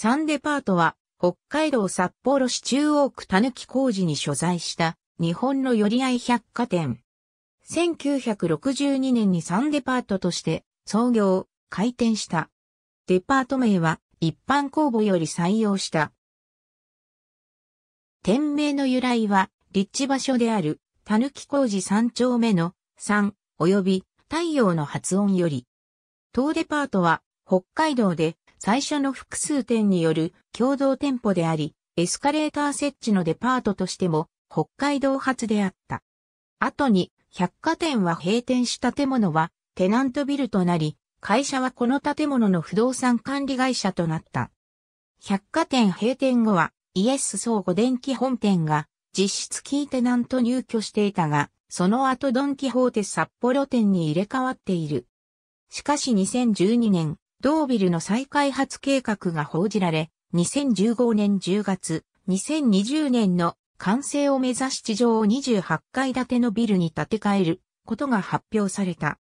サンデパートは、北海道札幌市中央区たぬき工事に所在した日本の寄合百貨店。1962年にサンデパートとして創業、開店した。デパート名は一般公募より採用した。店名の由来は、立地場所である、たぬき工事三丁目の3及び太陽の発音より。当デパートは北海道で最初の複数店による共同店舗であり、エスカレーター設置のデパートとしても北海道発であった。後に百貨店は閉店し建物はテナントビルとなり、会社はこの建物の不動産管理会社となった。百貨店閉店後はイエス総合電気本店が実質キーテナント入居していたが、その後ドンキホーテ札幌店に入れ替わっている。しかし2012年、同ビルの再開発計画が報じられ、2015年10月、2020年の完成を目指し地上28階建てのビルに建て替えることが発表された。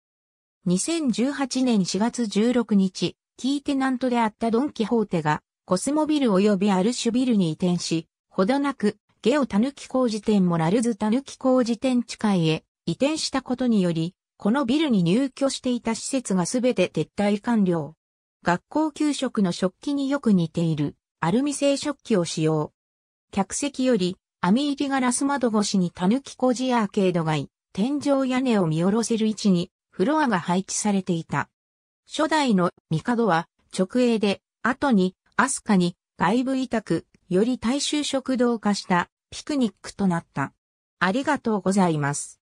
2018年4月16日、キーテナントであったドン・キホーテがコスモビル及びアルシュビルに移転し、ほどなくゲオタヌキ工事店もラルズタヌキ工事店地下へ移転したことにより、このビルに入居していた施設がすべて撤退完了。学校給食の食器によく似ているアルミ製食器を使用。客席より網入りガラス窓越しに狸小路アーケード街、天井屋根を見下ろせる位置にフロアが配置されていた。初代の帝は直営で、後にスカに外部委託、より大衆食堂化したピクニックとなった。ありがとうございます。